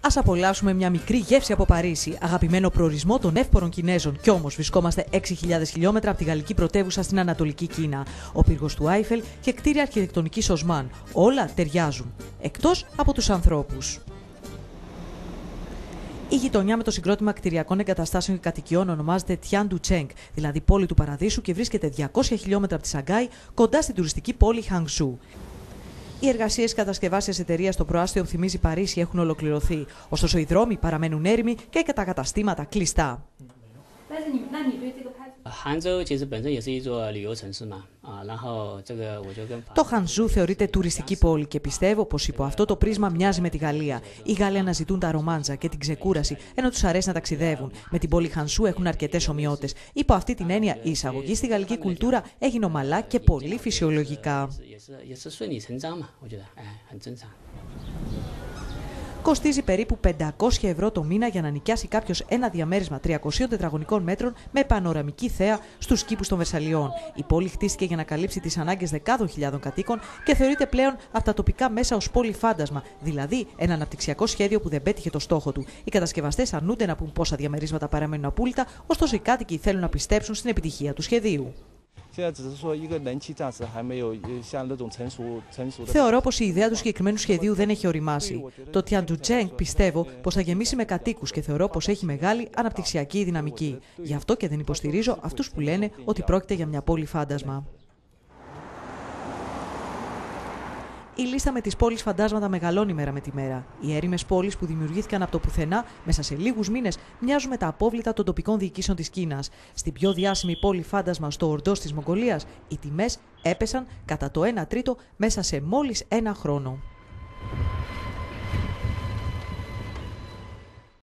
Ας απολαύσουμε μια μικρή γεύση από Παρίσι, αγαπημένο προορισμό των εύπορων Κινέζων. Κι όμως βρισκόμαστε 6.000 χιλιόμετρα από τη γαλλική πρωτεύουσα στην Ανατολική Κίνα, ο πύργος του Άιφελ και κτίρια αρχιτεκτονικής Οσμάν. Όλα ταιριάζουν, εκτός από τους ανθρώπους. Η γειτονιά με το συγκρότημα κτηριακών εγκαταστάσεων και κατοικιών ονομάζεται Τιάντου Τσέγκ, δηλαδή πόλη του Παραδείσου και βρίσκεται 200 χιλιόμετρα από τη Σαγκάη, κοντά στην τουριστική πόλη Χαγζού. Οι εργασίες κατασκευάσει τη εταιρείας στο προάστιο που θυμίζει Παρίσι έχουν ολοκληρωθεί. Ωστόσο, οι δρόμοι παραμένουν έρημοι και τα καταστήματα κλειστά. Το Χανζού θεωρείται τουριστική πόλη και πιστεύω πως υπό αυτό το πρίσμα μοιάζει με τη Γαλλία. Οι Γάλλοι αναζητούν τα ρομάντζα και την ξεκούραση, ενώ τους αρέσει να ταξιδεύουν. Με την πόλη Χανζού έχουν αρκετές ομοιότητες. Υπό αυτή την έννοια, η εισαγωγή στη γαλλική κουλτούρα έγινε ομαλά και πολύ φυσιολογικά κοστίζει περίπου 500 ευρώ το μήνα για να νοικιάσει κάποιος ένα διαμέρισμα 300 τετραγωνικών μέτρων με πανοραμική θέα στους κήπους των Βερσαλιών. Η πόλη χτίστηκε για να καλύψει τις ανάγκες δεκάδων χιλιάδων κατοίκων και θεωρείται πλέον από τα τοπικά μέσα ως πόλη φάντασμα, δηλαδή ένα αναπτυξιακό σχέδιο που δεν πέτυχε το στόχο του. Οι κατασκευαστές αρνούνται να πούν πόσα διαμερίσματα παραμένουν απούλητα, ωστόσο οι κάτοικοι θέλουν να πιστέψουν στην επιτυχία του σχεδίου. Θεωρώ πως η ιδέα του συγκεκριμένου σχεδίου δεν έχει οριμάσει. Το Τιαντουτζέγκ πιστεύω πως θα γεμίσει με κατοίκους και θεωρώ πως έχει μεγάλη αναπτυξιακή δυναμική. Γι' αυτό και δεν υποστηρίζω αυτούς που λένε ότι πρόκειται για μια πόλη φάντασμα. η λίστα με τις πόλεις φαντάσματα μεγαλώνει μέρα με τη μέρα. Οι έρημες πόλεις που δημιουργήθηκαν από το πουθενά μέσα σε λίγους μήνες μοιάζουν με τα απόβλητα των τοπικών διοικήσεων της Κίνας. Στην πιο διάσημη πόλη φάντασμα στο ορντό της Μογγολίας, οι τιμές έπεσαν κατά το 1 τρίτο μέσα σε μόλις ένα χρόνο.